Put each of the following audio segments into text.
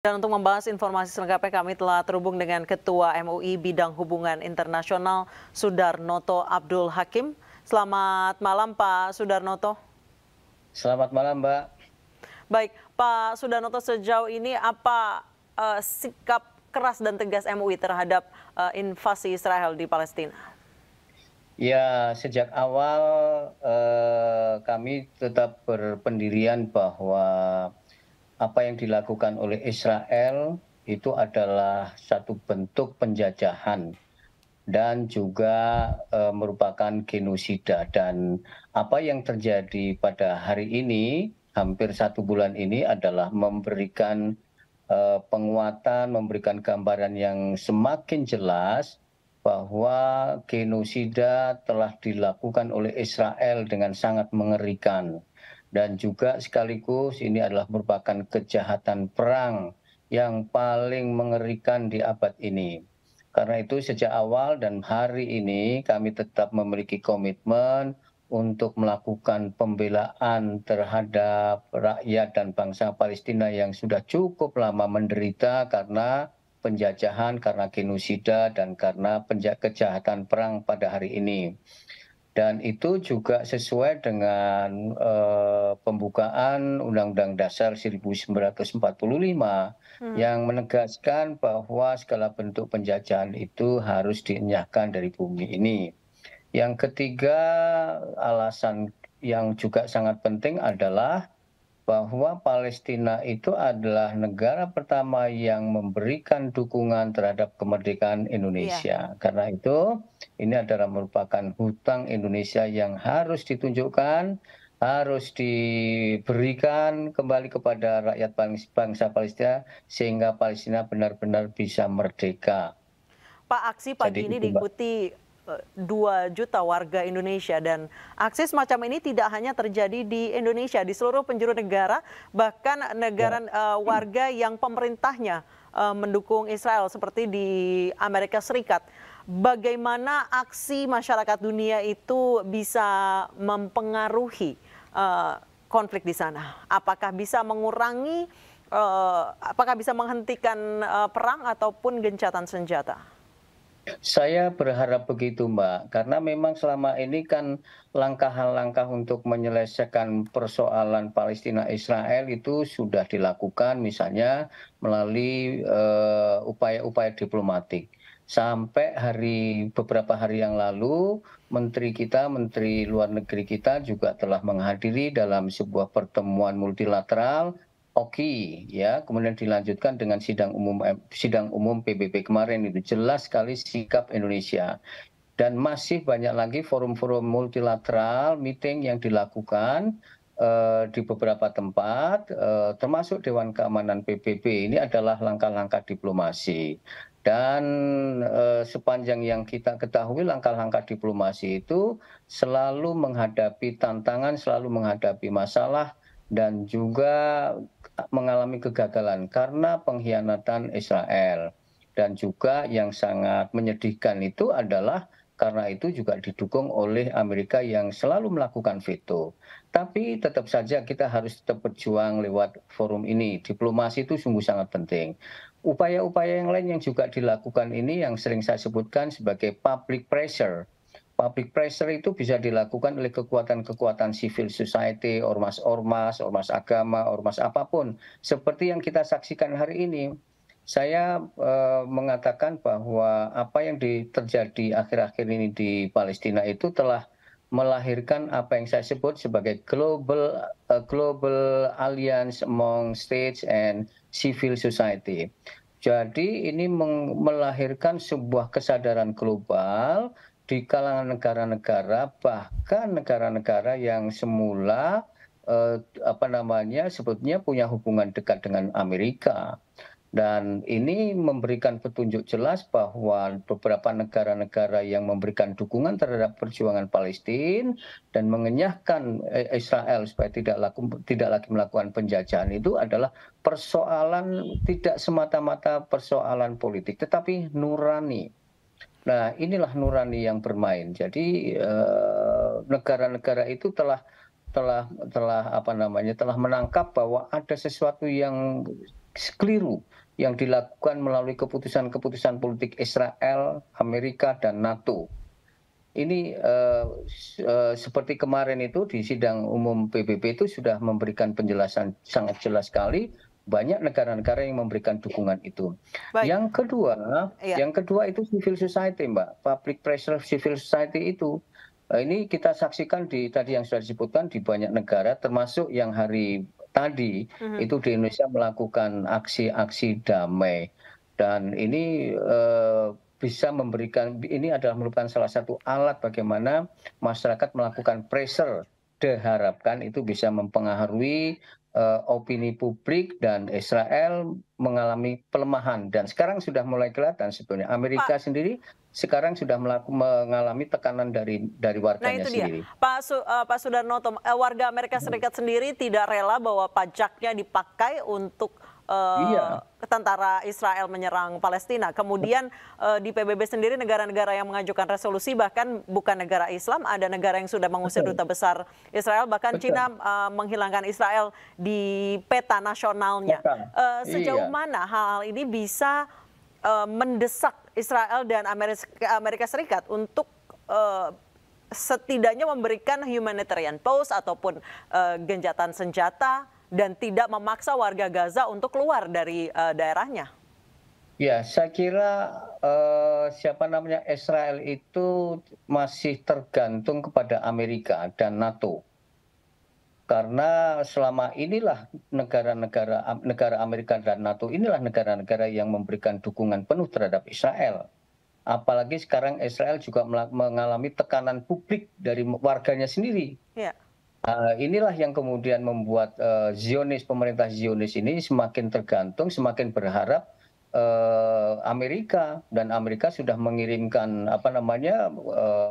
Dan untuk membahas informasi selengkapnya kami telah terhubung dengan Ketua MUI Bidang Hubungan Internasional Sudarnoto Abdul Hakim. Selamat malam Pak Sudarnoto. Selamat malam Mbak. Baik Pak Sudarnoto sejauh ini apa uh, sikap keras dan tegas MUI terhadap uh, invasi Israel di Palestina? Ya sejak awal eh, kami tetap berpendirian bahwa apa yang dilakukan oleh Israel itu adalah satu bentuk penjajahan dan juga e, merupakan genosida dan apa yang terjadi pada hari ini hampir satu bulan ini adalah memberikan e, penguatan memberikan gambaran yang semakin jelas bahwa genosida telah dilakukan oleh Israel dengan sangat mengerikan dan juga sekaligus ini adalah merupakan kejahatan perang yang paling mengerikan di abad ini. Karena itu sejak awal dan hari ini kami tetap memiliki komitmen untuk melakukan pembelaan terhadap rakyat dan bangsa Palestina yang sudah cukup lama menderita karena penjajahan, karena genosida, dan karena kejahatan perang pada hari ini dan itu juga sesuai dengan eh, pembukaan undang undang dasar 1945 sembilan hmm. yang menegaskan bahwa segala bentuk penjajahan itu harus dienyahkan dari bumi ini yang ketiga alasan yang juga sangat penting adalah bahwa palestina itu adalah negara pertama yang memberikan dukungan terhadap kemerdekaan indonesia iya. karena itu ini adalah merupakan hutang indonesia yang harus ditunjukkan harus diberikan kembali kepada rakyat bangsa Palestina sehingga Palestina benar-benar bisa merdeka. Pak aksi pagi Jadi, ini diikuti 2 juta warga Indonesia dan aksi semacam ini tidak hanya terjadi di Indonesia di seluruh penjuru negara bahkan negara ya. uh, warga yang pemerintahnya uh, mendukung Israel seperti di Amerika Serikat bagaimana aksi masyarakat dunia itu bisa mempengaruhi uh, konflik di sana apakah bisa mengurangi uh, apakah bisa menghentikan uh, perang ataupun gencatan senjata saya berharap begitu Mbak, karena memang selama ini kan langkah-langkah untuk menyelesaikan persoalan Palestina Israel itu sudah dilakukan misalnya melalui upaya eh, upaya-upaya diplomatik sampai hari beberapa hari yang lalu menteri kita menteri luar negeri kita juga telah menghadiri dalam sebuah pertemuan multilateral oki ya kemudian dilanjutkan dengan sidang umum eh, sidang umum PBB kemarin itu jelas sekali sikap Indonesia dan masih banyak lagi forum-forum multilateral meeting yang dilakukan uh, di beberapa tempat uh, termasuk Dewan Keamanan PBB ini adalah langkah-langkah diplomasi dan uh, sepanjang yang kita ketahui langkah-langkah diplomasi itu selalu menghadapi tantangan, selalu menghadapi masalah dan juga mengalami kegagalan karena pengkhianatan Israel dan juga yang sangat menyedihkan itu adalah karena itu juga didukung oleh Amerika yang selalu melakukan veto. Tapi tetap saja kita harus tetap berjuang lewat forum ini. Diplomasi itu sungguh sangat penting. Upaya-upaya yang lain yang juga dilakukan ini yang sering saya sebutkan sebagai public pressure public pressure itu bisa dilakukan oleh kekuatan-kekuatan civil society, ormas-ormas, ormas agama, ormas apapun. Seperti yang kita saksikan hari ini, saya eh, mengatakan bahwa apa yang terjadi akhir-akhir ini di Palestina itu telah melahirkan apa yang saya sebut sebagai global uh, global alliance among states and civil society. Jadi ini melahirkan sebuah kesadaran global di kalangan negara-negara bahkan negara-negara yang semula eh, apa namanya sebetulnya punya hubungan dekat dengan Amerika dan ini memberikan petunjuk jelas bahwa beberapa negara-negara yang memberikan dukungan terhadap perjuangan Palestina dan mengenyahkan eh, Israel supaya tidak laku, tidak lagi melakukan penjajahan itu adalah persoalan tidak semata-mata persoalan politik tetapi nurani nah inilah nurani yang bermain jadi eh, negara-negara itu telah telah telah apa namanya telah menangkap bahwa ada sesuatu yang keliru yang dilakukan melalui keputusan-keputusan politik Israel, Amerika dan NATO. Ini uh, uh, seperti kemarin itu di sidang umum PBB itu sudah memberikan penjelasan sangat jelas sekali banyak negara-negara yang memberikan dukungan itu. Baik. Yang kedua, ya. yang kedua itu civil society, Mbak. Public pressure civil society itu eh, ini kita saksikan di tadi yang sudah disebutkan di banyak negara termasuk yang hari tadi mm-hmm. itu di Indonesia melakukan aksi-aksi damai dan ini eh, bisa memberikan ini adalah merupakan salah satu alat bagaimana masyarakat melakukan pressure diharapkan itu bisa mempengaruhi Eh, opini publik dan Israel mengalami pelemahan dan sekarang sudah mulai kelihatan sebetulnya Amerika Pak, sendiri sekarang sudah melaku, mengalami tekanan dari dari warganya nah, itu sendiri. Dia. Pak Su, uh, Pak Sudarnoto, eh, warga Amerika Serikat hmm. sendiri tidak rela bahwa pajaknya dipakai untuk iya. Eh, tentara Israel menyerang Palestina. Kemudian uh, di PBB sendiri negara-negara yang mengajukan resolusi bahkan bukan negara Islam, ada negara yang sudah mengusir duta besar Israel, bahkan Betul. Cina uh, eh, menghilangkan Israel di peta nasionalnya. Uh, sejauh iya. mana hal ini bisa uh, mendesak Israel dan Amerika, Amerika Serikat untuk uh, setidaknya memberikan humanitarian pause ataupun uh, genjatan senjata dan tidak memaksa warga Gaza untuk keluar dari uh, daerahnya? Ya, saya kira uh, siapa namanya Israel itu masih tergantung kepada Amerika dan NATO. Karena selama inilah negara-negara negara Amerika dan NATO inilah negara-negara yang memberikan dukungan penuh terhadap Israel. Apalagi sekarang Israel juga mengalami tekanan publik dari warganya sendiri. Yeah. Eh, inilah yang kemudian membuat eh, zionis pemerintah zionis ini semakin tergantung semakin berharap eh, Amerika dan Amerika sudah mengirimkan apa namanya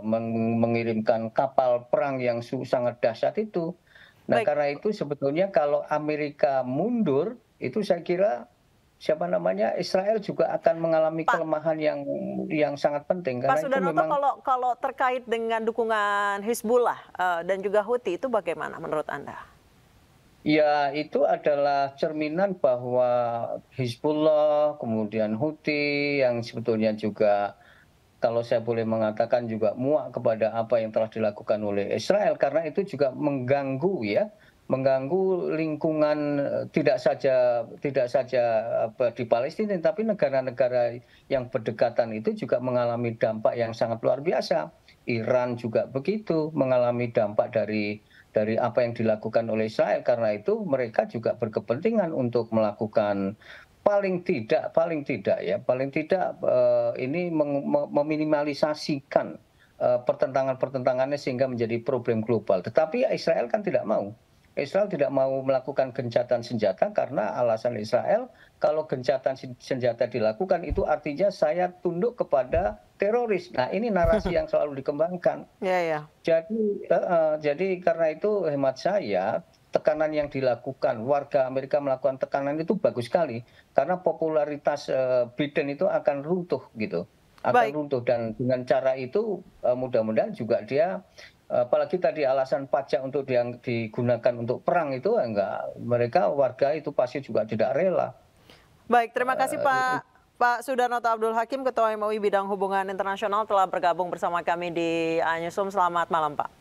mengirimkan kapal perang yang sangat dahsyat itu. Nah Baik. karena itu sebetulnya kalau Amerika mundur itu saya kira siapa namanya Israel juga akan mengalami Pak, kelemahan yang yang sangat penting karena Pak Sudarnoto, memang kalau kalau terkait dengan dukungan Hizbullah uh, dan juga Houthi itu bagaimana menurut Anda? Ya, itu adalah cerminan bahwa Hizbullah, kemudian Houthi yang sebetulnya juga kalau saya boleh mengatakan juga muak kepada apa yang telah dilakukan oleh Israel karena itu juga mengganggu ya mengganggu lingkungan eh, tidak saja tidak saja di Palestina tapi negara-negara yang berdekatan itu juga mengalami dampak yang sangat luar biasa. Iran juga begitu mengalami dampak dari dari apa yang dilakukan oleh Israel karena itu mereka juga berkepentingan untuk melakukan paling tidak paling tidak ya paling tidak uh, ini meminimalisasikan eh, pertentangan-pertentangannya sehingga menjadi problem global. Tetapi Israel kan tidak mau israel tidak mau melakukan gencatan senjata karena alasan israel kalau gencatan senjata dilakukan itu artinya saya tunduk kepada teroris nah ini narasi yang selalu dikembangkan yeah, yeah. Ya. jadi uh, jadi karena itu hemat saya tekanan yang dilakukan warga Amerika melakukan tekanan itu bagus sekali karena popularitas uh, Biden itu akan runtuh gitu akan Baik. runtuh dan dengan cara itu uh, mudah-mudahan juga dia apalagi tadi alasan pajak untuk yang digunakan untuk perang itu ya enggak mereka warga itu pasti juga tidak rela. Baik, terima kasih eh, Pak Pak Sudarnoto Abdul Hakim Ketua MUI Bidang Hubungan Internasional telah bergabung bersama kami di Anyusum. Selamat malam, Pak.